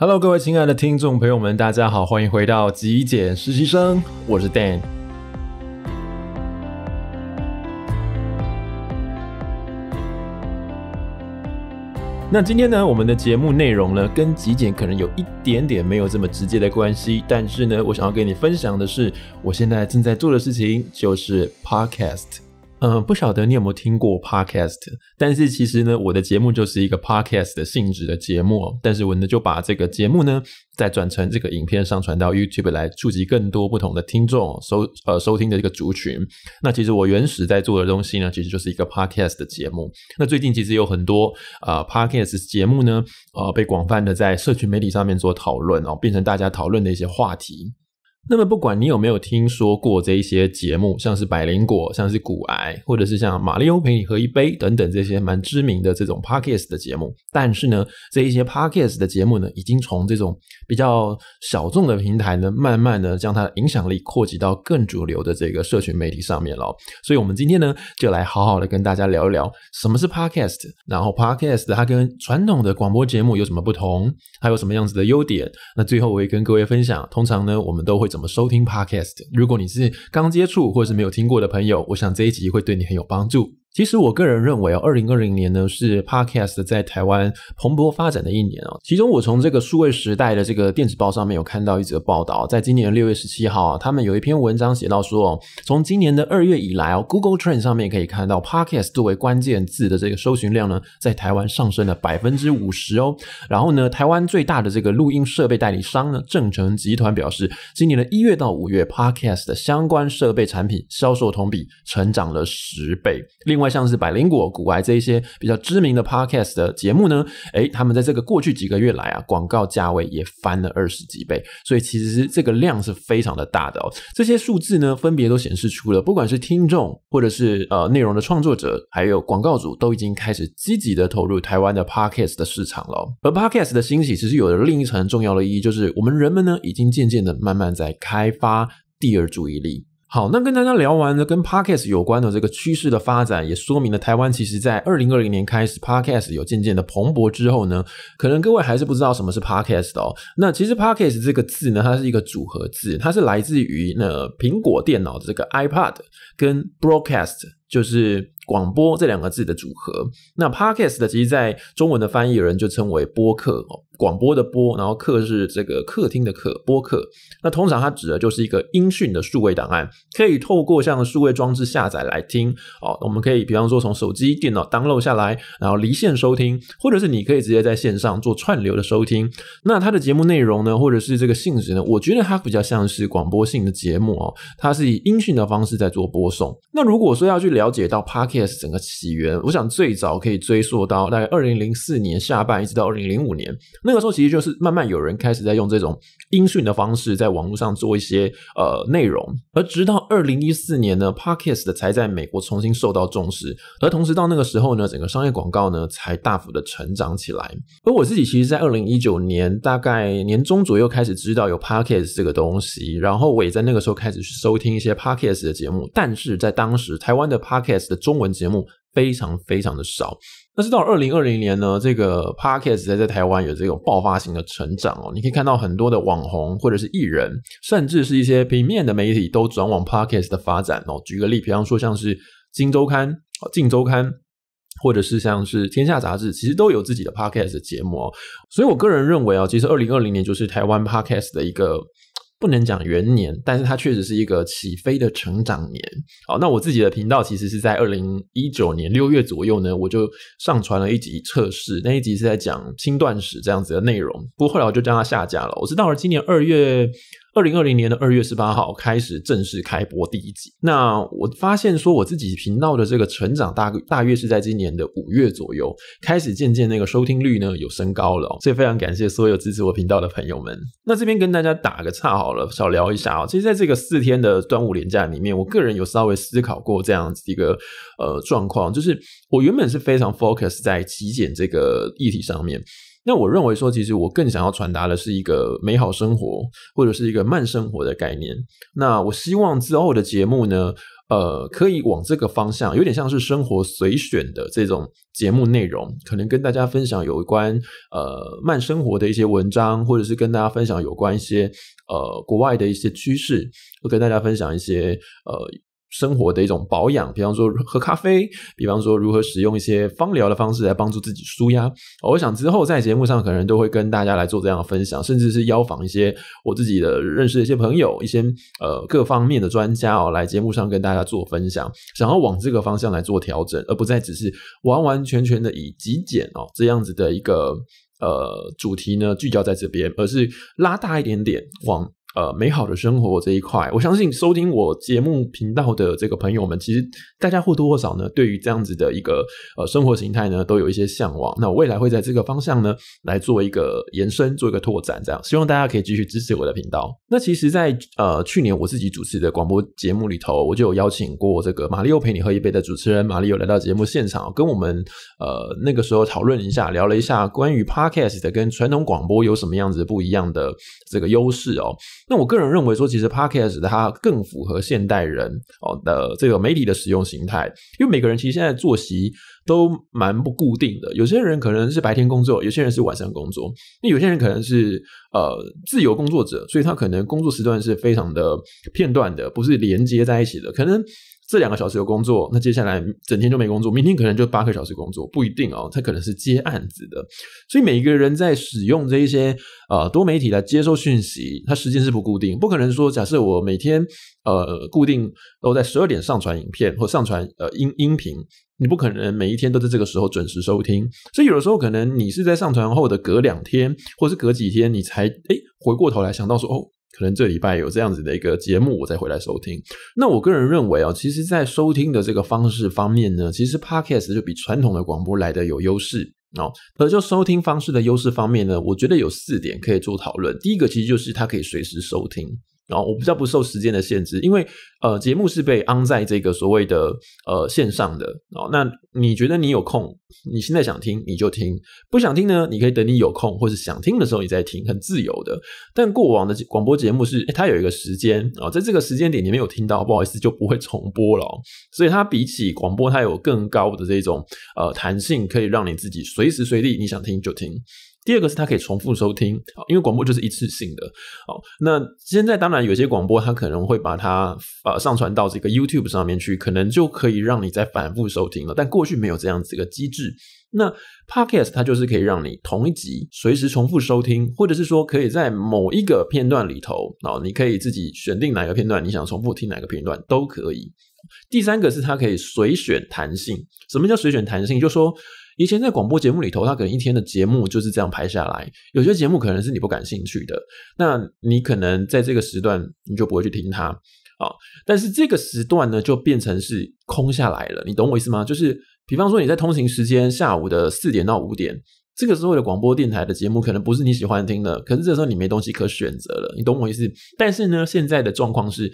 Hello，各位亲爱的听众朋友们，大家好，欢迎回到极简实习生，我是 Dan。那今天呢，我们的节目内容呢，跟极简可能有一点点没有这么直接的关系，但是呢，我想要跟你分享的是，我现在正在做的事情就是 Podcast。嗯，不晓得你有没有听过 podcast，但是其实呢，我的节目就是一个 podcast 的性质的节目，但是我呢就把这个节目呢再转成这个影片上传到 YouTube 来触及更多不同的听众收呃收听的这个族群。那其实我原始在做的东西呢，其实就是一个 podcast 的节目。那最近其实有很多啊 podcast 节目呢，呃，被广泛的在社群媒体上面做讨论哦，变成大家讨论的一些话题。那么，不管你有没有听说过这一些节目，像是百灵果，像是骨癌，或者是像马里欧陪你喝一杯等等这些蛮知名的这种 podcast 的节目。但是呢，这一些 podcast 的节目呢，已经从这种比较小众的平台呢，慢慢的将它的影响力扩及到更主流的这个社群媒体上面了。所以，我们今天呢，就来好好的跟大家聊一聊什么是 podcast，然后 podcast 它跟传统的广播节目有什么不同，它有什么样子的优点。那最后，我会跟各位分享，通常呢，我们都会走。怎么收听 Podcast？如果你是刚接触或是没有听过的朋友，我想这一集会对你很有帮助。其实我个人认为啊，二零二零年呢是 Podcast 在台湾蓬勃发展的一年啊。其中，我从这个数位时代的这个电子报上面有看到一则报道，在今年六月十七号啊，他们有一篇文章写到说，从今年的二月以来哦，Google Trend 上面可以看到 Podcast 作为关键字的这个搜寻量呢，在台湾上升了百分之五十哦。然后呢，台湾最大的这个录音设备代理商呢，正成集团表示，今年的一月到五月 Podcast 的相关设备产品销售同比成长了十倍。另另外，像是百灵果、古埃这一些比较知名的 Podcast 的节目呢，哎，他们在这个过去几个月来啊，广告价位也翻了二十几倍，所以其实这个量是非常的大的哦。这些数字呢，分别都显示出了，不管是听众或者是呃内容的创作者，还有广告主，都已经开始积极的投入台湾的 Podcast 的市场了。而 Podcast 的兴起，其实有了另一层重要的意义，就是我们人们呢，已经渐渐的慢慢在开发第二注意力。好，那跟大家聊完了跟 podcast 有关的这个趋势的发展，也说明了台湾其实，在二零二零年开始 podcast 有渐渐的蓬勃之后呢，可能各位还是不知道什么是 podcast 哦。那其实 podcast 这个字呢，它是一个组合字，它是来自于呢苹果电脑的这个 iPad 跟 broadcast 就是广播这两个字的组合。那 podcast 的其实在中文的翻译，有人就称为播客哦。广播的播，然后客是这个客厅的客播客，那通常它指的就是一个音讯的数位档案，可以透过像数位装置下载来听哦。我们可以比方说从手机、电脑登录下来，然后离线收听，或者是你可以直接在线上做串流的收听。那它的节目内容呢，或者是这个性质呢，我觉得它比较像是广播性的节目哦，它是以音讯的方式在做播送。那如果说要去了解到 Podcast 整个起源，我想最早可以追溯到大概二零零四年下半，一直到二零零五年。那个时候其实就是慢慢有人开始在用这种音讯的方式在网络上做一些呃内容，而直到二零一四年呢，Podcast 的才在美国重新受到重视，而同时到那个时候呢，整个商业广告呢才大幅的成长起来。而我自己其实，在二零一九年大概年中左右开始知道有 Podcast 这个东西，然后我也在那个时候开始去收听一些 Podcast 的节目，但是在当时台湾的 Podcast 的中文节目非常非常的少。但是到二零二零年呢，这个 podcast 在在台湾有这种爆发型的成长哦。你可以看到很多的网红或者是艺人，甚至是一些平面的媒体都转往 podcast 的发展哦。举个例，比方说像是《金周刊》《镜周刊》，或者是像是《天下杂志》，其实都有自己的 podcast 节目。哦。所以我个人认为啊，其实二零二零年就是台湾 podcast 的一个。不能讲元年，但是它确实是一个起飞的成长年。好，那我自己的频道其实是在二零一九年六月左右呢，我就上传了一集测试，那一集是在讲轻断食这样子的内容。不过后来我就将它下架了。我是到了今年二月。二零二零年的二月十八号开始正式开播第一集。那我发现说我自己频道的这个成长，大概大约是在今年的五月左右开始，渐渐那个收听率呢有升高了。所以非常感谢所有支持我频道的朋友们。那这边跟大家打个岔好了，少聊一下啊。其实，在这个四天的端午连假里面，我个人有稍微思考过这样子一个呃状况，就是我原本是非常 focus 在极简这个议题上面。那我认为说，其实我更想要传达的是一个美好生活或者是一个慢生活的概念。那我希望之后的节目呢，呃，可以往这个方向，有点像是生活随选的这种节目内容，可能跟大家分享有关呃慢生活的一些文章，或者是跟大家分享有关一些呃国外的一些趋势，我跟大家分享一些呃。生活的一种保养，比方说喝咖啡，比方说如何使用一些芳疗的方式来帮助自己舒压。我想之后在节目上可能都会跟大家来做这样的分享，甚至是邀访一些我自己的认识的一些朋友、一些呃各方面的专家哦，来节目上跟大家做分享，想要往这个方向来做调整，而不再只是完完全全的以极简哦这样子的一个呃主题呢聚焦在这边，而是拉大一点点往。呃，美好的生活这一块，我相信收听我节目频道的这个朋友们，其实大家或多或少呢，对于这样子的一个呃生活形态呢，都有一些向往。那我未来会在这个方向呢，来做一个延伸，做一个拓展，这样，希望大家可以继续支持我的频道。那其实，在呃去年我自己主持的广播节目里头，我就有邀请过这个“马丽有陪你喝一杯”的主持人马丽有来到节目现场，跟我们呃那个时候讨论一下，聊了一下关于 podcast 跟传统广播有什么样子不一样的这个优势哦。那我个人认为说，其实 podcast 它更符合现代人哦的这个媒体的使用形态，因为每个人其实现在作息都蛮不固定的，有些人可能是白天工作，有些人是晚上工作，那有些人可能是呃自由工作者，所以他可能工作时段是非常的片段的，不是连接在一起的，可能。这两个小时有工作，那接下来整天就没工作。明天可能就八个小时工作，不一定哦。他可能是接案子的，所以每一个人在使用这一些呃多媒体来接收讯息，它时间是不固定，不可能说假设我每天呃固定都在十二点上传影片或上传呃音音频，你不可能每一天都在这个时候准时收听。所以有的时候可能你是在上传后的隔两天，或是隔几天，你才哎回过头来想到说哦。可能这礼拜有这样子的一个节目，我再回来收听。那我个人认为啊，其实，在收听的这个方式方面呢，其实 podcast 就比传统的广播来的有优势哦。而就收听方式的优势方面呢，我觉得有四点可以做讨论。第一个，其实就是它可以随时收听。哦，我不知道不受时间的限制，因为呃，节目是被安在这个所谓的呃线上的哦。那你觉得你有空，你现在想听你就听，不想听呢，你可以等你有空或是想听的时候你再听，很自由的。但过往的广播节目是它有一个时间哦，在这个时间点你没有听到，不好意思就不会重播了。所以它比起广播，它有更高的这种呃弹性，可以让你自己随时随地你想听就听。第二个是它可以重复收听，因为广播就是一次性的。哦，那现在当然有些广播它可能会把它呃上传到这个 YouTube 上面去，可能就可以让你再反复收听了。但过去没有这样子一个机制。那 Podcast 它就是可以让你同一集随时重复收听，或者是说可以在某一个片段里头哦，你可以自己选定哪个片段，你想重复听哪个片段都可以。第三个是它可以随选弹性，什么叫随选弹性？就说以前在广播节目里头，他可能一天的节目就是这样拍下来。有些节目可能是你不感兴趣的，那你可能在这个时段你就不会去听它啊。但是这个时段呢，就变成是空下来了。你懂我意思吗？就是比方说你在通勤时间，下午的四点到五点，这个时候的广播电台的节目可能不是你喜欢听的，可是这时候你没东西可选择了。你懂我意思？但是呢，现在的状况是，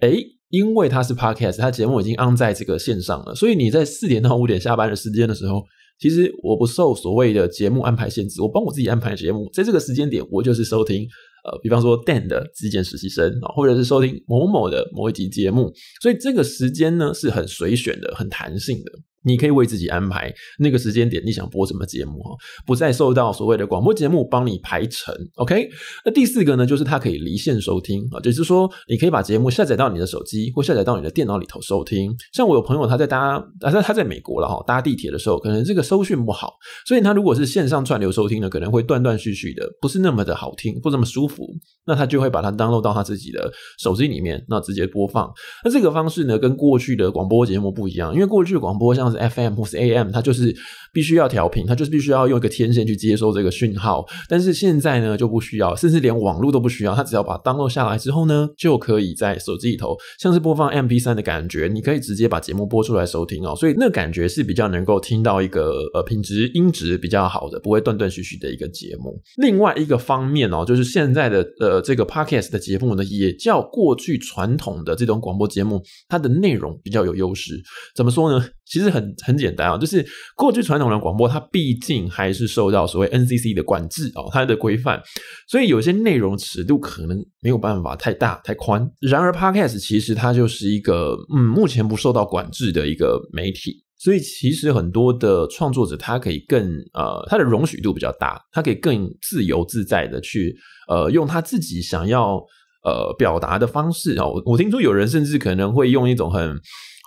诶，因为它是 Podcast，它节目已经安在这个线上了，所以你在四点到五点下班的时间的时候。其实我不受所谓的节目安排限制，我帮我自己安排节目。在这个时间点，我就是收听，呃，比方说 Dan 的《职检实习生》啊，或者是收听某某的某一集节目，所以这个时间呢是很随选的、很弹性的。你可以为自己安排那个时间点，你想播什么节目，不再受到所谓的广播节目帮你排程。OK，那第四个呢，就是它可以离线收听啊，就是说你可以把节目下载到你的手机或下载到你的电脑里头收听。像我有朋友，他在搭他在他在美国了哈，搭地铁的时候，可能这个收讯不好，所以他如果是线上串流收听呢，可能会断断续续的，不是那么的好听，不那么舒服，那他就会把它 download 到他自己的手机里面，那直接播放。那这个方式呢，跟过去的广播节目不一样，因为过去的广播像。FM 或是 AM，它就是必须要调频，它就是必须要用一个天线去接收这个讯号。但是现在呢就不需要，甚至连网络都不需要，它只要把 download 下来之后呢，就可以在手机里头，像是播放 MP 三的感觉，你可以直接把节目播出来收听哦。所以那感觉是比较能够听到一个呃品质音质比较好的，不会断断续续的一个节目。另外一个方面哦，就是现在的呃这个 Podcast 的节目呢，也较过去传统的这种广播节目，它的内容比较有优势。怎么说呢？其实很很很简单啊，就是过去传统的广播，它毕竟还是受到所谓 NCC 的管制哦，它的规范，所以有些内容尺度可能没有办法太大太宽。然而，Podcast 其实它就是一个嗯，目前不受到管制的一个媒体，所以其实很多的创作者他可以更呃，他的容许度比较大，他可以更自由自在的去呃，用他自己想要呃表达的方式啊。我我听说有人甚至可能会用一种很。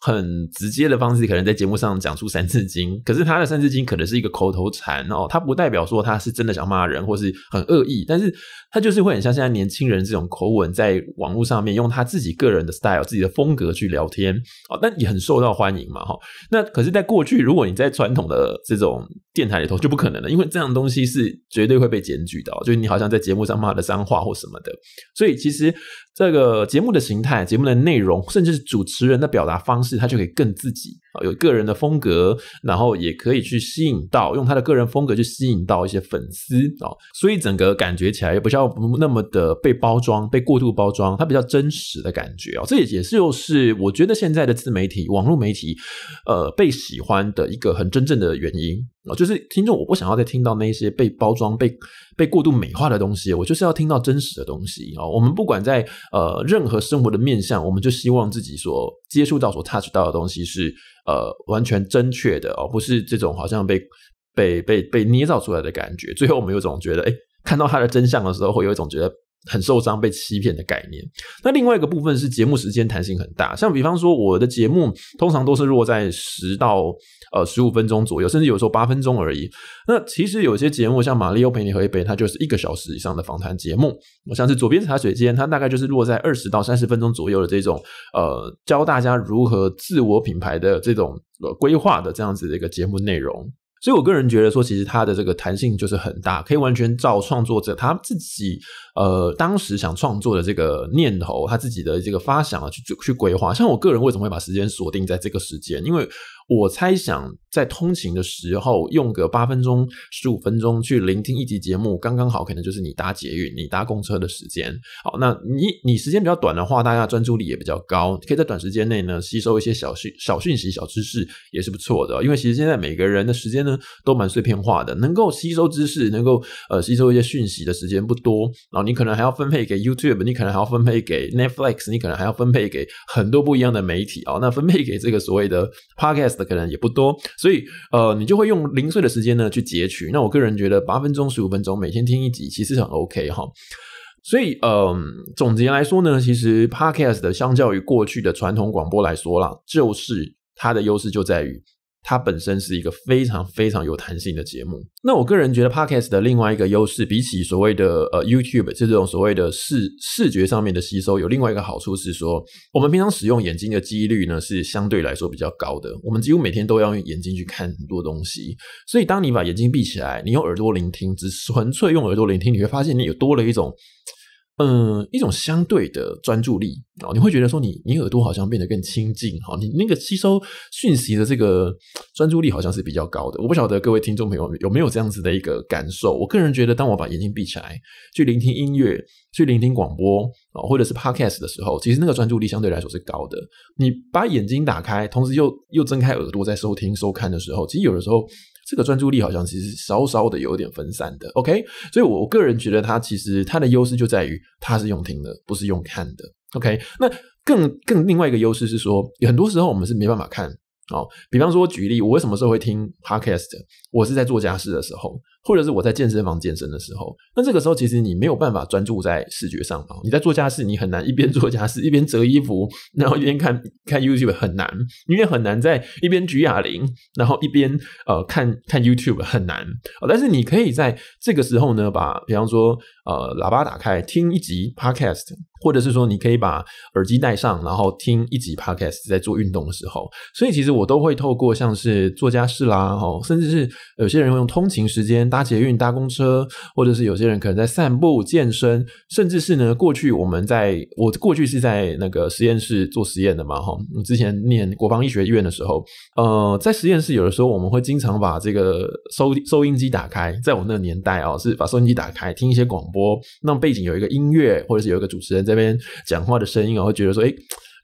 很直接的方式，可能在节目上讲出三字经，可是他的三字经可能是一个口头禅哦，他不代表说他是真的想骂人或是很恶意，但是他就是会很像现在年轻人这种口吻，在网络上面用他自己个人的 style、自己的风格去聊天哦，但也很受到欢迎嘛哈。那可是，在过去如果你在传统的这种电台里头就不可能了，因为这样的东西是绝对会被检举的，就是你好像在节目上骂的脏话或什么的，所以其实这个节目的形态、节目的内容，甚至是主持人的表达方式。是，他就可以更自己。有个人的风格，然后也可以去吸引到，用他的个人风格去吸引到一些粉丝啊，所以整个感觉起来也不需要那么的被包装、被过度包装，它比较真实的感觉啊。这也也是又是我觉得现在的自媒体、网络媒体，呃，被喜欢的一个很真正的原因啊，就是听众我不想要再听到那些被包装、被被过度美化的东西，我就是要听到真实的东西啊。我们不管在呃任何生活的面向，我们就希望自己所接触到、所 touch 到的东西是。呃，完全正确的哦，不是这种好像被被被被捏造出来的感觉。最后我们有种觉得，哎，看到他的真相的时候，会有一种觉得。很受伤、被欺骗的概念。那另外一个部分是节目时间弹性很大，像比方说我的节目通常都是落在十到呃十五分钟左右，甚至有时候八分钟而已。那其实有些节目像马里欧陪你喝一杯，它就是一个小时以上的访谈节目。我像是左边茶水间，它大概就是落在二十到三十分钟左右的这种呃教大家如何自我品牌的这种呃规划的这样子的一个节目内容。所以我个人觉得说，其实它的这个弹性就是很大，可以完全照创作者他自己。呃，当时想创作的这个念头，他自己的这个发想啊，去去规划。像我个人为什么会把时间锁定在这个时间？因为我猜想，在通勤的时候用个八分钟、十五分钟去聆听一集节目，刚刚好。可能就是你搭捷运、你搭公车的时间。好，那你你时间比较短的话，大家专注力也比较高，可以在短时间内呢吸收一些小讯小讯息、小知识也是不错的。因为其实现在每个人的时间呢都蛮碎片化的，能够吸收知识、能够呃吸收一些讯息的时间不多，然后。你可能还要分配给 YouTube，你可能还要分配给 Netflix，你可能还要分配给很多不一样的媒体啊。那分配给这个所谓的 Podcast 可能也不多，所以呃，你就会用零碎的时间呢去截取。那我个人觉得八分钟、十五分钟每天听一集其实很 OK 哈。所以呃，总结来说呢，其实 Podcast 的相较于过去的传统广播来说啦，就是它的优势就在于。它本身是一个非常非常有弹性的节目。那我个人觉得，Podcast 的另外一个优势，比起所谓的呃 YouTube，这种所谓的视视觉上面的吸收，有另外一个好处是说，我们平常使用眼睛的几率呢是相对来说比较高的。我们几乎每天都要用眼睛去看很多东西，所以当你把眼睛闭起来，你用耳朵聆听，只纯粹用耳朵聆听，你会发现你有多了一种。嗯，一种相对的专注力啊，你会觉得说你你耳朵好像变得更清净哈，你那个吸收讯息的这个专注力好像是比较高的。我不晓得各位听众朋友有没有这样子的一个感受。我个人觉得，当我把眼睛闭起来去聆听音乐、去聆听广播啊，或者是 podcast 的时候，其实那个专注力相对来说是高的。你把眼睛打开，同时又又睁开耳朵在收听收看的时候，其实有的时候。这个专注力好像其实稍稍的有点分散的，OK？所以我个人觉得它其实它的优势就在于它是用听的，不是用看的，OK？那更更另外一个优势是说，很多时候我们是没办法看哦，比方说举例，我什么时候会听 podcast？我是在做家事的时候。或者是我在健身房健身的时候，那这个时候其实你没有办法专注在视觉上啊，你在做家事，你很难一边做家事一边折衣服，然后一边看看 YouTube 很难，你也很难在一边举哑铃，然后一边呃看看 YouTube 很难。但是你可以在这个时候呢，把比方说呃喇叭打开，听一集 Podcast，或者是说你可以把耳机戴上，然后听一集 Podcast，在做运动的时候。所以其实我都会透过像是做家事啦，哦，甚至是有些人会用通勤时间。搭捷运、搭公车，或者是有些人可能在散步、健身，甚至是呢，过去我们在我过去是在那个实验室做实验的嘛，哈。之前念国防医学院的时候，呃，在实验室有的时候我们会经常把这个收收音机打开，在我那个年代啊，是把收音机打开听一些广播，让背景有一个音乐，或者是有一个主持人这边讲话的声音，我会觉得说，哎。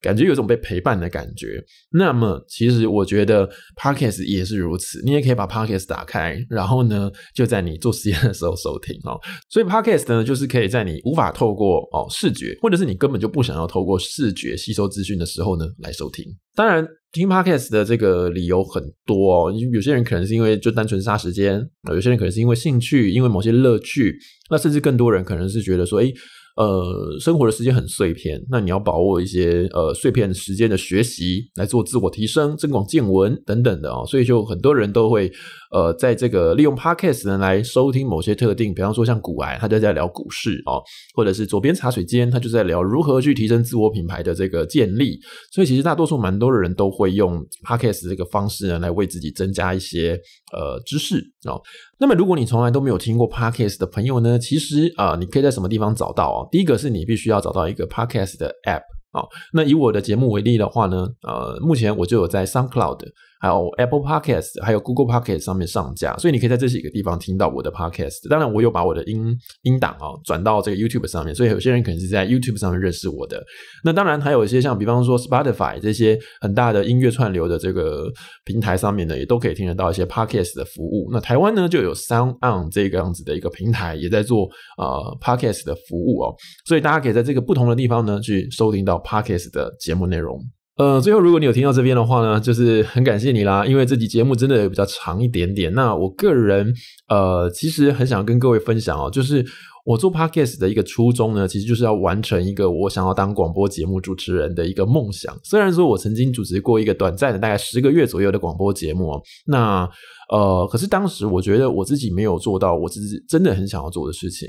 感觉有种被陪伴的感觉。那么，其实我觉得 podcast 也是如此。你也可以把 podcast 打开，然后呢，就在你做实验的时候收听哦。所以 podcast 呢，就是可以在你无法透过哦视觉，或者是你根本就不想要透过视觉吸收资讯的时候呢，来收听。当然，听 podcast 的这个理由很多哦。有些人可能是因为就单纯杀时间有些人可能是因为兴趣，因为某些乐趣。那甚至更多人可能是觉得说，哎。呃，生活的时间很碎片，那你要把握一些呃碎片时间的学习来做自我提升、增广见闻等等的啊，所以就很多人都会。呃，在这个利用 Podcast 呢来收听某些特定，比方说像古癌，他就在聊股市哦，或者是左边茶水间，他就在聊如何去提升自我品牌的这个建立。所以其实大多数蛮多的人都会用 Podcast 这个方式呢来为自己增加一些呃知识哦。那么如果你从来都没有听过 Podcast 的朋友呢，其实啊，你可以在什么地方找到啊？第一个是你必须要找到一个 Podcast 的 App 啊。那以我的节目为例的话呢，呃，目前我就有在 SoundCloud。还有 Apple Podcast，还有 Google Podcast 上面上架，所以你可以在这几个地方听到我的 Podcast。当然，我有把我的音音档啊转到这个 YouTube 上面，所以有些人可能是在 YouTube 上面认识我的。那当然，还有一些像比方说 Spotify 这些很大的音乐串流的这个平台上面呢，也都可以听得到一些 Podcast 的服务。那台湾呢，就有 Sound On 这个样子的一个平台也在做呃 Podcast 的服务哦，所以大家可以在这个不同的地方呢去收听到 Podcast 的节目内容。呃，最后如果你有听到这边的话呢，就是很感谢你啦，因为这集节目真的比较长一点点。那我个人呃，其实很想跟各位分享哦，就是我做 podcast 的一个初衷呢，其实就是要完成一个我想要当广播节目主持人的一个梦想。虽然说我曾经主持过一个短暂的大概十个月左右的广播节目，那呃，可是当时我觉得我自己没有做到我自己真的很想要做的事情。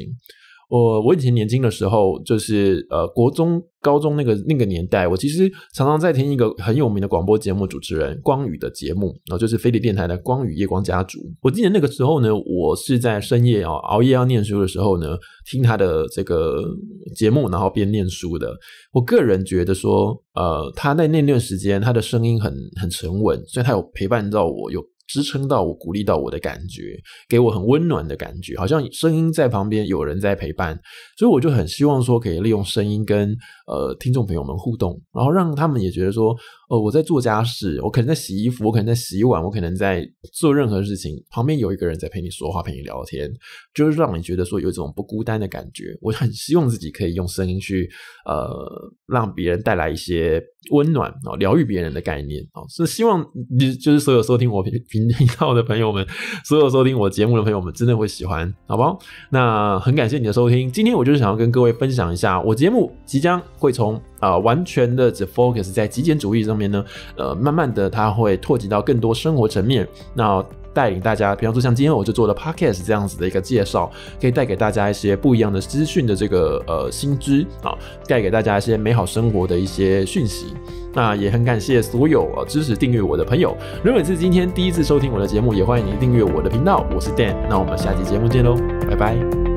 我我以前年轻的时候，就是呃，国中、高中那个那个年代，我其实常常在听一个很有名的广播节目主持人光宇的节目，然后就是飞碟电台的光宇夜光家族。我记得那个时候呢，我是在深夜啊熬夜要念书的时候呢，听他的这个节目，然后边念书的。我个人觉得说，呃，他在那段时间他的声音很很沉稳，所以他有陪伴到我有支撑到我，鼓励到我的感觉，给我很温暖的感觉，好像声音在旁边，有人在陪伴，所以我就很希望说，可以利用声音跟呃听众朋友们互动，然后让他们也觉得说。哦，我在做家事，我可能在洗衣服，我可能在洗碗，我可能在做任何事情，旁边有一个人在陪你说话，陪你聊天，就是让你觉得说有一种不孤单的感觉。我很希望自己可以用声音去，呃，让别人带来一些温暖啊，疗愈别人的概念啊，是希望你就是所有收听我频频道的朋友们，所有收听我节目的朋友们，真的会喜欢，好不好？那很感谢你的收听，今天我就是想要跟各位分享一下，我节目即将会从。啊，完全的只 focus 在极简主义上面呢，呃，慢慢的它会拓展到更多生活层面，那带领大家，比方说像今天我就做了 podcast 这样子的一个介绍，可以带给大家一些不一样的资讯的这个呃新知啊，带给大家一些美好生活的一些讯息。那也很感谢所有支持订阅我的朋友，如果是今天第一次收听我的节目，也欢迎你订阅我的频道。我是 Dan，那我们下期节目见喽，拜拜。